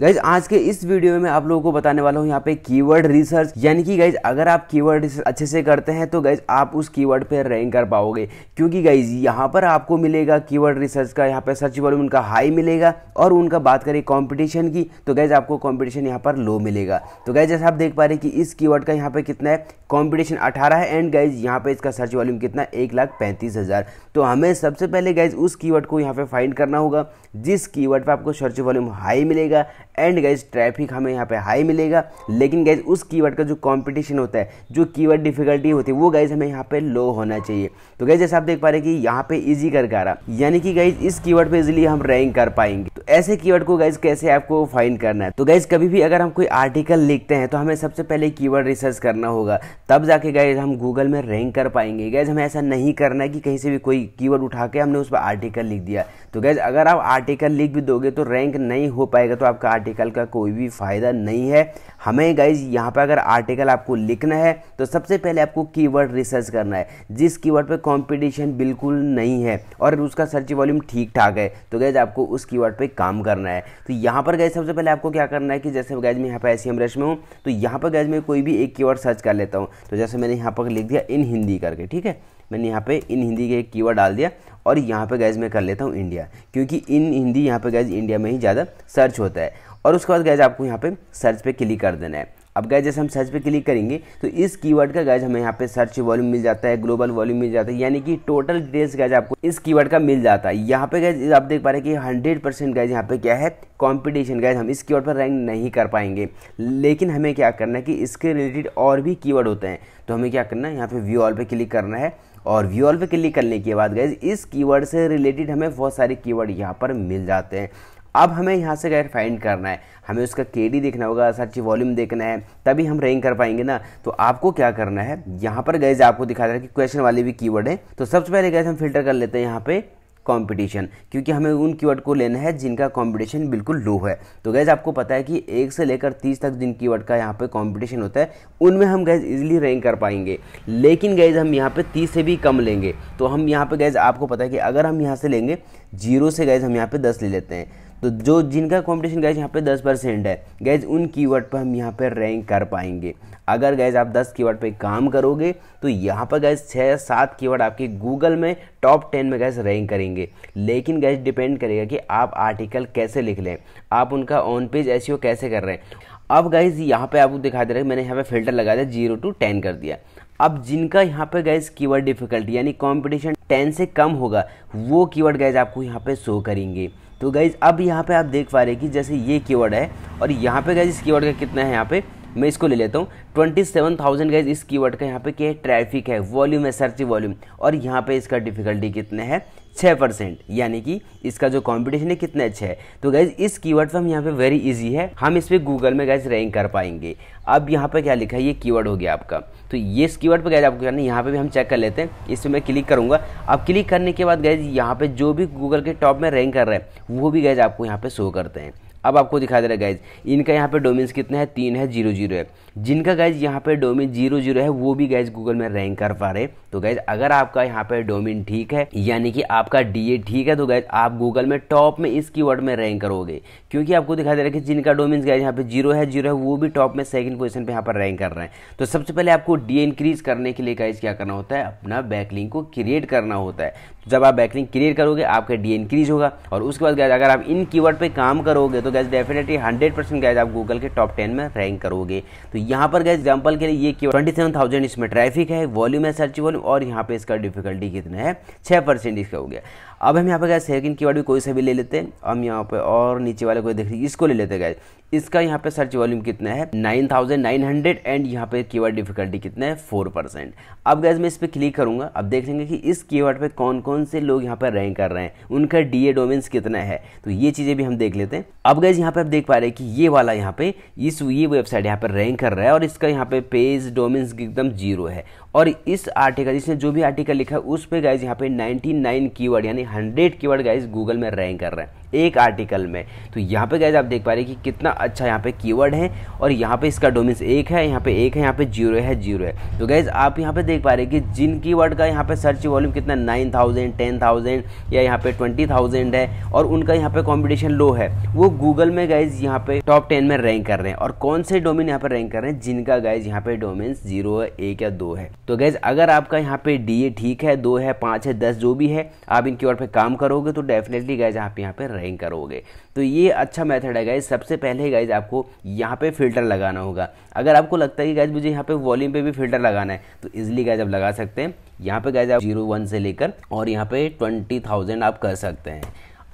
guys आज के इस वीडियो में आप लोगों को बताने वाला हूँ यहाँ पे कीवर्ड रिसर्च यानी कि गाइज अगर आप कीवर्ड रिसर्च अच्छे से करते हैं तो गाइज आप उस कीवर्ड पे रैंक कर पाओगे क्योंकि गाइज यहाँ पर आपको मिलेगा कीवर्ड रिसर्च का यहाँ पे सर्च वॉल्यूम उनका हाई मिलेगा और उनका बात करें कॉम्पिटिशन की तो गाइज आपको कॉम्पिटिशन यहाँ पर लो मिलेगा तो गाइज जैसे आप देख पा रहे कि इस की का यहाँ पे कितना है कॉम्पिटिशन अठारह है एंड गाइज यहाँ पे इसका सर्च वॉल्यूम कितना एक लाख पैंतीस हज़ार तो हमें सबसे पहले गाइज उस की को यहाँ पे फाइंड करना होगा जिस की पे आपको सर्च वॉल्यूम हाई मिलेगा एंड गाइज ट्रैफिक हमें यहाँ पे हाई मिलेगा लेकिन गाइज उस कीवर्ड का जो कॉम्पिटिशन होता है जो कीवर्ड डिफिकल्टी होती है वो गाइज हमें यहाँ पे लो होना चाहिए तो गाइज जैसे आप देख पा रहे कि यहाँ पे इजी करके आ रहा यानी कि गाइज इस कीवर्ड पे इजिली हम रैंक कर पाएंगे तो ऐसे कीवर्ड को गाइज कैसे आपको फाइंड करना है तो गाइज कभी भी अगर हम कोई आर्टिकल लिखते हैं तो हमें सबसे पहले कीवर्ड रिसर्च करना होगा तब जाके गाइज हम गूगल में रैंक कर पाएंगे गाइज हमें ऐसा नहीं करना है कि कहीं से भी कोई कीवर्ड उठा के हमने उस पर आर्टिकल लिख दिया तो गैज अगर आप आर्टिकल लिख भी दोगे तो रैंक नहीं हो पाएगा तो आपका आर्टिकल आर्टिकल का कोई भी फ़ायदा नहीं है हमें गाइज यहाँ पर अगर आर्टिकल आपको लिखना है तो सबसे पहले आपको कीवर्ड रिसर्च करना है जिस कीवर्ड पे कंपटीशन बिल्कुल नहीं है और उसका सर्च वॉल्यूम ठीक ठाक है तो गैज आपको उस कीवर्ड पे काम करना है तो यहाँ पर गए सबसे पहले आपको क्या करना है कि जैसे गैज मैं यहाँ पर ऐसी रश में हूँ तो यहाँ पर गैज मैं कोई भी एक कीवर्ड सर्च कर लेता हूँ तो जैसे मैंने यहाँ पर लिख दिया इन हिंदी करके ठीक है मैंने यहाँ पे इन हिंदी के एक कीवर्ड डाल दिया और यहाँ पे गैज मैं कर लेता हूँ इंडिया क्योंकि इन हिंदी यहाँ पे गैज इंडिया में ही ज़्यादा सर्च होता है और उसके बाद गैज आपको यहाँ पे सर्च पे क्लिक कर देना है अब गैज जैसे हम सर्च पे क्लिक करेंगे तो इस कीवर्ड का गैज हमें यहाँ पे सर्च वॉल्यूम मिल जाता है ग्लोबल वॉल्यूम मिल जाता है यानी कि टोटल डिटेल्स गैज आपको इस कीवर्ड का मिल जाता है यहाँ पे गैज आप देख पा रहे हैं कि हंड्रेड परसेंट गैज यहाँ पे क्या है कॉम्पिटिशन गैज हम इस कीवर्ड पर रैंक नहीं कर पाएंगे लेकिन हमें क्या करना है कि इसके रिलेटेड और भी कीवर्ड होते हैं तो हमें क्या करना है यहाँ पे व्यू ऑल पर क्लिक करना है और व्यू ऑल पे क्लिक करने के बाद गए इस कीवर्ड से रिलेटेड हमें बहुत सारे कीवर्ड यहाँ पर मिल जाते हैं अब हमें यहाँ से गैर फाइंड करना है हमें उसका के डी देखना होगा सर्च वॉल्यूम देखना है तभी हम रैंक कर पाएंगे ना तो आपको क्या करना है यहाँ पर गैज आपको दिखा रहा है कि क्वेश्चन वाले भी कीवर्ड हैं तो सबसे पहले गैस हम फिल्टर कर लेते हैं यहाँ पर कॉम्पिटिशन क्योंकि हमें उन कीवर्ड को लेना है जिनका कॉम्पिटिशन बिल्कुल लो है तो गैज़ आपको पता है कि एक से लेकर तीस तक जिन कीवर्ड का यहाँ पे कॉम्पिटिशन होता है उनमें हम गैज़ इजिली रैंक कर पाएंगे लेकिन गैज़ हम यहाँ पे तीस से भी कम लेंगे तो हम यहाँ पे गैज़ आपको पता है कि अगर हम यहाँ से लेंगे जीरो से गैज़ हम यहाँ पर दस ले लेते हैं तो जो जिनका कंपटीशन गैज यहाँ पे दस परसेंट है गैज उन कीवर्ड पर हम यहाँ पे रैंक कर पाएंगे अगर गैज आप की कीवर्ड पे काम करोगे तो यहाँ पर गैज छः या सात कीवर्ड आपके गूगल में टॉप टेन में गैस रैंक करेंगे लेकिन गैज डिपेंड करेगा कि आप आर्टिकल कैसे लिख लें आप उनका ऑन पेज एस कैसे कर रहे हैं अब गाइज यहाँ पे आपको दिखा दे रहे हैं मैंने यहाँ पे फिल्टर लगा दिया जीरो टू टेन कर दिया अब जिनका यहाँ पे गाइज कीवर्ड डिफिकल्टी यानी कंपटीशन टेन से कम होगा वो कीवर्ड गैज आपको यहाँ पे शो करेंगे तो गाइज अब यहाँ पे आप देख पा रहे हैं कि जैसे ये कीवर्ड है और यहाँ पे गाइज इस कीवर्ड का कितना है यहाँ पे मैं इसको ले लेता हूँ ट्वेंटी सेवन थाउजेंड गाइज इस कीवर्ड का यहाँ पे क्या है ट्रैफिक है वॉल्यूम है सर्च वॉल्यूम और यहाँ पे इसका डिफिकल्टी कितने है छः परसेंट यानी कि इसका जो कंपटीशन है कितने अच्छे है तो गैज इस कीवर्ड पर हम यहाँ पे वेरी इजी है हम इस पर गूगल में गाइज रैंक कर पाएंगे अब यहाँ पे क्या लिखा है ये कीवर्ड हो गया आपका तो ये इस कीवर्ड पर गैज आपको करना यहाँ पे भी हम चेक कर लेते हैं इस पर मैं क्लिक करूँगा अब क्लिक करने के बाद गैज यहाँ पे जो भी गूगल के टॉप में रैंक कर रहे हैं वो भी गैज आपको यहाँ पे शो करते हैं अब आपको दिखा दे रहा है गाइज इनका यहाँ पे डोमेन्स कितने हैं तीन है जीरो जीरो है जिनका गाइज यहाँ पे डोमेन जीरो जीरो है वो भी गैज गूगल में रैंक कर पा रहे तो गैज अगर आपका यहाँ पे डोमेन ठीक है यानी कि आपका डीए ठीक है तो गैज आप गूगल में टॉप में इस कीवर्ड में रैंक करोगे क्योंकि आपको दिखा दे रहा है कि जिनका डोमेन गैज यहाँ पे जीरो है जीरो है वो भी टॉप में सेकंड पोजिशन पे यहाँ पर रैंक कर रहे हैं तो सबसे पहले आपको डी इंक्रीज करने के लिए गाइज क्या करना होता है अपना बैकलिंग को क्रिएट करना होता है तो जब आप बैकलिंग क्रिएट करोगे आपका डी इंक्रीज होगा और उसके बाद गैज अगर आप इन कीवर्ड पे काम करोगे तो guys definitely hundred percent guys आप गूगल के टॉप टेन में रैंक करोगे तो यहाँ पर गए एग्जाम्पल के लिए ये केवल ट्वेंटी सेवन थाउजेंड इसमें ट्रैफिक है वॉल्यूम है सर्च वॉल्यूम और यहाँ पे इसका डिफिकल्टी कितना है छः परसेंट इसका हो गया अब हम यहाँ पर गए सेकंड की भी कोई से भी ले लेते हैं हम यहाँ पर और नीचे वाले कोई देख रही इसको ले लेते गए इसका यहाँ पे सर्च वॉल्यूम कितना है 9900 एंड यहाँ पे कीवर्ड डिफिकल्टी कितना है 4 परसेंट अब गैस मैं इस पर क्लिक करूँगा अब देख लेंगे कि इस कीवर्ड पे कौन कौन से लोग यहाँ पर रैंक कर रहे हैं उनका डी ए डोमेन्स कितना है तो ये चीज़ें भी हम देख लेते हैं अब गैस यहाँ पर आप देख पा रहे हैं कि ये वाला यहाँ पे इस ये वेबसाइट यहाँ पर रैंक कर रहा है और इसका यहाँ पे पेज डोमेंस एकदम जीरो है और इस आर्टिकल इसने जो भी आर्टिकल लिखा है उस पर गाइज यहाँ पे 99 कीवर्ड यानी 100 कीवर्ड गाइज गूगल में रैंक कर रहे हैं एक आर्टिकल में तो यहाँ पे गाइज आप देख पा रहे हैं कि कितना अच्छा यहाँ पे कीवर्ड है और यहाँ पे इसका डोमिन एक है यहाँ पे एक है यहाँ पे जीरो है जीरो है तो गाइज आप यहाँ पे देख पा रहे हैं कि जिन की का यहाँ पे सर्च वॉल्यूम कितना नाइन थाउजेंड टेन थाउजेंड या यहाँ पे ट्वेंटी थाउजेंड है और उनका यहाँ पे कॉम्पिटिशन लो है वो गूगल में गाइज यहाँ पे टॉप टेन में रैंक कर रहे हैं और कौन से डोमिन यहाँ पे रैंक कर रहे हैं जिनका गाइज यहाँ पे डोमिन जीरो है एक या दो है तो गैज़ अगर आपका यहाँ पे डी ठीक है दो है पाँच है दस जो भी है आप इनकी और पे काम करोगे तो डेफिनेटली गैज़ आप यहाँ पे रैंक करोगे तो ये अच्छा मेथड है गैज़ सबसे पहले गैज़ आपको यहाँ पे फिल्टर लगाना होगा अगर आपको लगता है कि गैज़ मुझे यहाँ पे वॉल्यूम पे भी फिल्टर लगाना है तो इजिली गैज़ आप लगा सकते हैं यहाँ पे गैज़ आप जीरो वन से लेकर और यहाँ पे ट्वेंटी थाउजेंड आप कर सकते हैं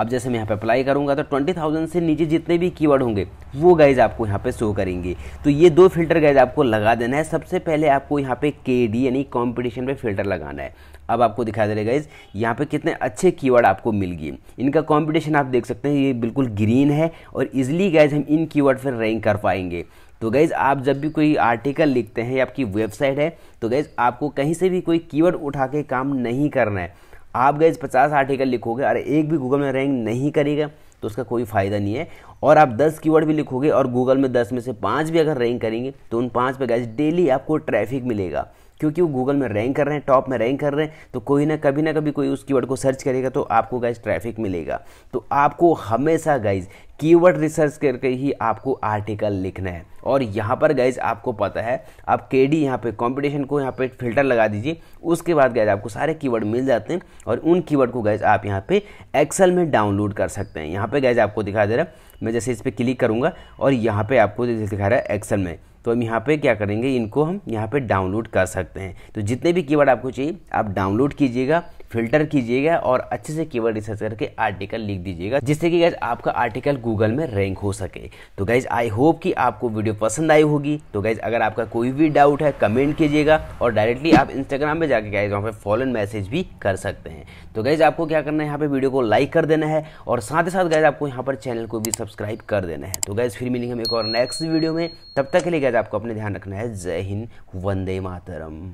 अब जैसे मैं यहाँ पे अप्लाई करूँगा तो ट्वेंटी थाउजेंड से नीचे जितने भी कीवर्ड होंगे वो गाइज आपको यहाँ पे शो करेंगे तो ये दो फिल्टर गाइज आपको लगा देना है सबसे पहले आपको यहाँ पे के डी यानी कॉम्पिटिशन पे फिल्टर लगाना है अब आपको दिखा दे रहे गाइज यहाँ पे कितने अच्छे कीवर्ड आपको मिल गए इनका कॉम्पिटिशन आप देख सकते हैं ये बिल्कुल ग्रीन है और इजिली गाइज हम इन की पर रैंक कर पाएंगे तो गैज़ आप जब भी कोई आर्टिकल लिखते हैं या आपकी वेबसाइट है तो गैज़ आपको कहीं से भी कोई कीवर्ड उठा के काम नहीं करना है आप गए पचास आर्टिकल लिखोगे अरे एक भी गूगल में रैंक नहीं करेगा तो उसका कोई फ़ायदा नहीं है और आप 10 कीवर्ड भी लिखोगे और गूगल में 10 में से पाँच भी अगर रैंक करेंगे तो उन पाँच पे गैस डेली आपको ट्रैफिक मिलेगा क्योंकि वो गूगल में रैंक कर रहे हैं टॉप में रैंक कर रहे हैं तो कोई ना कभी ना कभी कोई उस कीवर्ड को सर्च करेगा तो आपको गाइज ट्रैफिक मिलेगा तो आपको हमेशा गाइज कीवर्ड रिसर्च करके ही आपको आर्टिकल लिखना है और यहाँ पर गाइज आपको पता है आप के डी यहाँ पर कॉम्पिटिशन को यहाँ पे फिल्टर लगा दीजिए उसके बाद गाइज आपको सारे कीवर्ड मिल जाते हैं और उन कीवर्ड को गाइज आप यहाँ पे एक्सेल में डाउनलोड कर सकते हैं यहाँ पे गाइज आपको दिखा दे रहा है मैं जैसे इस पर क्लिक करूँगा और यहाँ पर आपको जैसे दिखा रहा है एक्सेल में तो हम यहाँ पे क्या करेंगे इनको हम यहाँ पे डाउनलोड कर सकते हैं तो जितने भी कीवर्ड आपको चाहिए आप डाउनलोड कीजिएगा फिल्टर कीजिएगा और अच्छे से कीवर्ड रिसर्च करके आर्टिकल लिख दीजिएगा जिससे कि गैस आपका आर्टिकल गूगल में रैंक हो सके तो गैज आई होप कि आपको वीडियो पसंद आई होगी तो गैज अगर आपका कोई भी डाउट है कमेंट कीजिएगा और डायरेक्टली आप इंस्टाग्राम पर जाकर गैज वहाँ पर फॉलन मैसेज भी कर सकते हैं तो गैज आपको क्या करना है यहाँ पर वीडियो को लाइक कर देना है और साथ ही साथ गैज आपको यहाँ पर चैनल को भी सब्सक्राइब कर देना है तो गैज फिर मिलेंगे हम एक और नेक्स्ट वीडियो में तब तक के लिए गैज आपको अपने ध्यान रखना है जय हिंद वंदे मातरम